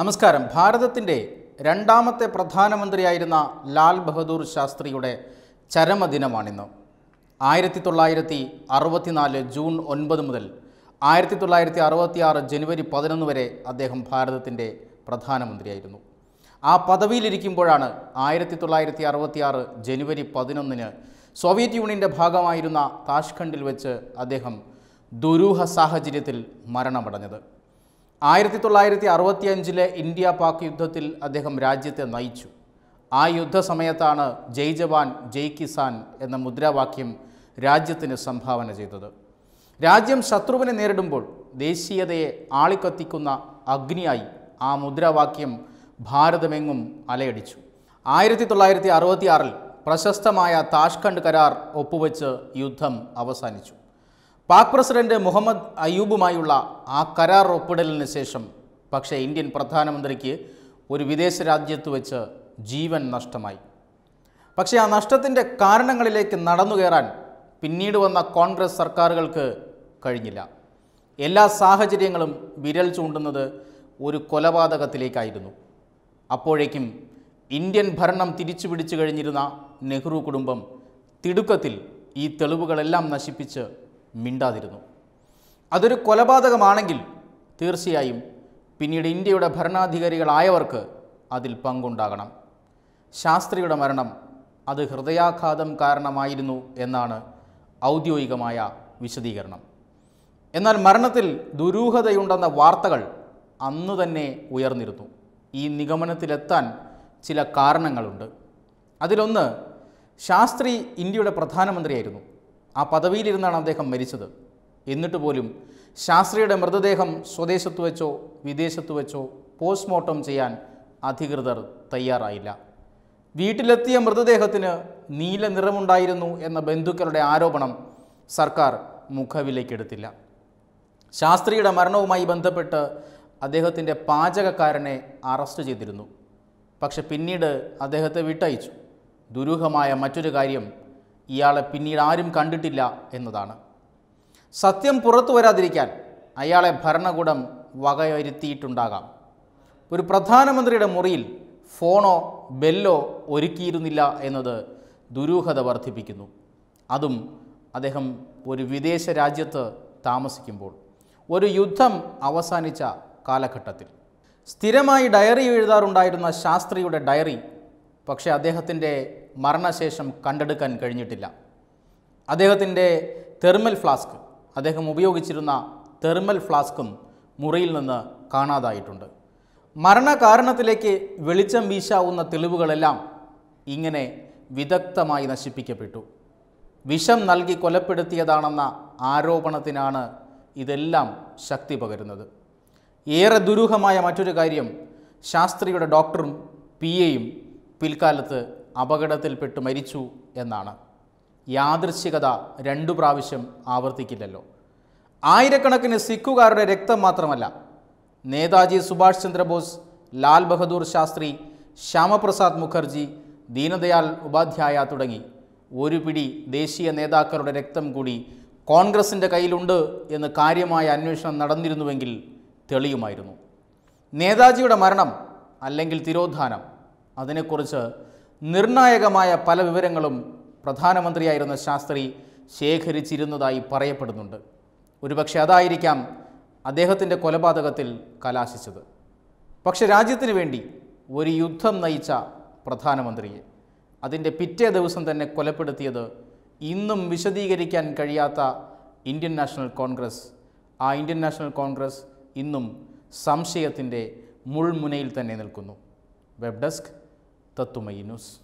നമസ്കാരം ഭാരതത്തിൻ്റെ രണ്ടാമത്തെ പ്രധാനമന്ത്രിയായിരുന്ന ലാൽ ബഹദൂർ ശാസ്ത്രിയുടെ ചരമദിനമാണിന്ന് ആയിരത്തി തൊള്ളായിരത്തി അറുപത്തിനാല് ജൂൺ ഒൻപത് മുതൽ ആയിരത്തി തൊള്ളായിരത്തി അറുപത്തിയാറ് ജനുവരി പതിനൊന്ന് വരെ അദ്ദേഹം ഭാരതത്തിൻ്റെ പ്രധാനമന്ത്രിയായിരുന്നു ആ പദവിയിലിരിക്കുമ്പോഴാണ് ആയിരത്തി തൊള്ളായിരത്തി അറുപത്തിയാറ് ജനുവരി പതിനൊന്നിന് സോവിയറ്റ് യൂണിയൻ്റെ ഭാഗമായിരുന്ന താഷ്ഖണ്ഡിൽ വെച്ച് അദ്ദേഹം ദുരൂഹ സാഹചര്യത്തിൽ മരണമടഞ്ഞത് ആയിരത്തി തൊള്ളായിരത്തി അഞ്ചിലെ ഇന്ത്യ പാക് യുദ്ധത്തിൽ അദ്ദേഹം രാജ്യത്തെ നയിച്ചു ആ യുദ്ധസമയത്താണ് ജയ് ജവാൻ ജയ് കിസാൻ എന്ന മുദ്രാവാക്യം രാജ്യത്തിന് സംഭാവന ചെയ്തത് രാജ്യം ശത്രുവിനെ നേരിടുമ്പോൾ ദേശീയതയെ ആളിക്കത്തിക്കുന്ന അഗ്നിയായി ആ മുദ്രാവാക്യം ഭാരതമെങ്ങും അലയടിച്ചു ആയിരത്തി തൊള്ളായിരത്തി അറുപത്തിയാറിൽ പ്രശസ്തമായ താഷ്കണ്ട് കരാർ ഒപ്പുവെച്ച് യുദ്ധം അവസാനിച്ചു പാക് പ്രസിഡന്റ് മുഹമ്മദ് അയ്യൂബുമായുള്ള ആ കരാർ ഒപ്പിടലിന് ശേഷം പക്ഷേ ഇന്ത്യൻ പ്രധാനമന്ത്രിക്ക് ഒരു വിദേശ രാജ്യത്ത് വെച്ച് ജീവൻ നഷ്ടമായി പക്ഷേ ആ നഷ്ടത്തിൻ്റെ കാരണങ്ങളിലേക്ക് നടന്നു കയറാൻ പിന്നീട് വന്ന കോൺഗ്രസ് സർക്കാരുകൾക്ക് കഴിഞ്ഞില്ല എല്ലാ സാഹചര്യങ്ങളും വിരൽ ചൂണ്ടുന്നത് ഒരു കൊലപാതകത്തിലേക്കായിരുന്നു അപ്പോഴേക്കും ഇന്ത്യൻ ഭരണം തിരിച്ചു പിടിച്ചു കഴിഞ്ഞിരുന്ന നെഹ്റു കുടുംബം തിടുക്കത്തിൽ ഈ തെളിവുകളെല്ലാം നശിപ്പിച്ച് മിണ്ടാതിരുന്നു അതൊരു കൊലപാതകമാണെങ്കിൽ തീർച്ചയായും പിന്നീട് ഇന്ത്യയുടെ ഭരണാധികാരികളായവർക്ക് അതിൽ പങ്കുണ്ടാകണം ശാസ്ത്രിയുടെ മരണം അത് ഹൃദയാഘാതം കാരണമായിരുന്നു എന്നാണ് ഔദ്യോഗികമായ വിശദീകരണം എന്നാൽ മരണത്തിൽ ദുരൂഹതയുണ്ടെന്ന വാർത്തകൾ അന്നു തന്നെ ഉയർന്നിരുന്നു ഈ നിഗമനത്തിലെത്താൻ ചില കാരണങ്ങളുണ്ട് അതിലൊന്ന് ശാസ്ത്രി ഇന്ത്യയുടെ പ്രധാനമന്ത്രിയായിരുന്നു ആ പദവിയിലിരുന്നാണ് അദ്ദേഹം മരിച്ചത് എന്നിട്ട് പോലും ശാസ്ത്രിയുടെ മൃതദേഹം സ്വദേശത്ത് വെച്ചോ വിദേശത്ത് വെച്ചോ പോസ്റ്റ്മോർട്ടം ചെയ്യാൻ അധികൃതർ തയ്യാറായില്ല വീട്ടിലെത്തിയ മൃതദേഹത്തിന് നീല നിറമുണ്ടായിരുന്നു എന്ന ബന്ധുക്കളുടെ ആരോപണം സർക്കാർ മുഖവിലേക്കെടുത്തില്ല ശാസ്ത്രിയുടെ മരണവുമായി ബന്ധപ്പെട്ട് അദ്ദേഹത്തിൻ്റെ പാചകക്കാരനെ അറസ്റ്റ് ചെയ്തിരുന്നു പക്ഷെ പിന്നീട് അദ്ദേഹത്തെ വിട്ടയച്ചു ദുരൂഹമായ മറ്റൊരു കാര്യം ഇയാളെ പിന്നീട് ആരും കണ്ടിട്ടില്ല എന്നതാണ് സത്യം പുറത്തു വരാതിരിക്കാൻ അയാളെ ഭരണകൂടം വകയൊരുത്തിയിട്ടുണ്ടാകാം ഒരു പ്രധാനമന്ത്രിയുടെ മുറിയിൽ ഫോണോ ബെല്ലോ ഒരുക്കിയിരുന്നില്ല എന്നത് ദുരൂഹത വർദ്ധിപ്പിക്കുന്നു അതും അദ്ദേഹം ഒരു വിദേശ രാജ്യത്ത് താമസിക്കുമ്പോൾ ഒരു യുദ്ധം അവസാനിച്ച കാലഘട്ടത്തിൽ സ്ഥിരമായി ഡയറി എഴുതാറുണ്ടായിരുന്ന ശാസ്ത്രിയുടെ ഡയറി പക്ഷേ അദ്ദേഹത്തിൻ്റെ മരണശേഷം കണ്ടെടുക്കാൻ കഴിഞ്ഞിട്ടില്ല അദ്ദേഹത്തിൻ്റെ തെർമൽ ഫ്ലാസ്ക് അദ്ദേഹം ഉപയോഗിച്ചിരുന്ന തെർമൽ ഫ്ലാസ്കും മുറിയിൽ നിന്ന് കാണാതായിട്ടുണ്ട് മരണകാരണത്തിലേക്ക് വെളിച്ചം വീശാവുന്ന തെളിവുകളെല്ലാം ഇങ്ങനെ വിദഗ്ധമായി നശിപ്പിക്കപ്പെട്ടു വിഷം നൽകി കൊലപ്പെടുത്തിയതാണെന്ന ആരോപണത്തിനാണ് ഇതെല്ലാം ശക്തി പകരുന്നത് ഏറെ ദുരൂഹമായ മറ്റൊരു കാര്യം ശാസ്ത്രിയുടെ ഡോക്ടറും പി എയും പിൽക്കാലത്ത് അപകടത്തിൽപ്പെട്ട് മരിച്ചു എന്നാണ് യാദൃശ്ചികത രണ്ടു പ്രാവശ്യം ആവർത്തിക്കില്ലല്ലോ ആയിരക്കണക്കിന് സിഖുകാരുടെ രക്തം മാത്രമല്ല നേതാജി സുഭാഷ് ചന്ദ്രബോസ് ലാൽ ബഹദൂർ ശാസ്ത്രി ശ്യാമപ്രസാദ് മുഖർജി ദീനദയാൽ ഉപാധ്യായ തുടങ്ങി ഒരു പിടി ദേശീയ നേതാക്കളുടെ രക്തം കൂടി കോൺഗ്രസിൻ്റെ കയ്യിലുണ്ട് എന്ന് കാര്യമായ അന്വേഷണം നടന്നിരുന്നുവെങ്കിൽ തെളിയുമായിരുന്നു നേതാജിയുടെ മരണം അല്ലെങ്കിൽ തിരോധാനം അതിനെക്കുറിച്ച് നിർണായകമായ പല വിവരങ്ങളും പ്രധാനമന്ത്രിയായിരുന്ന ശാസ്ത്രി ശേഖരിച്ചിരുന്നതായി പറയപ്പെടുന്നുണ്ട് ഒരുപക്ഷെ അതായിരിക്കാം അദ്ദേഹത്തിൻ്റെ കൊലപാതകത്തിൽ കലാശിച്ചത് പക്ഷെ രാജ്യത്തിന് വേണ്ടി ഒരു യുദ്ധം നയിച്ച പ്രധാനമന്ത്രിയെ അതിൻ്റെ പിറ്റേ ദിവസം തന്നെ കൊലപ്പെടുത്തിയത് ഇന്നും വിശദീകരിക്കാൻ കഴിയാത്ത ഇന്ത്യൻ നാഷണൽ കോൺഗ്രസ് ആ ഇന്ത്യൻ നാഷണൽ കോൺഗ്രസ് ഇന്നും സംശയത്തിൻ്റെ മുൾമുനയിൽ തന്നെ നിൽക്കുന്നു വെബ് ഡെസ്ക് തത്തുമൈ ന്യൂസ്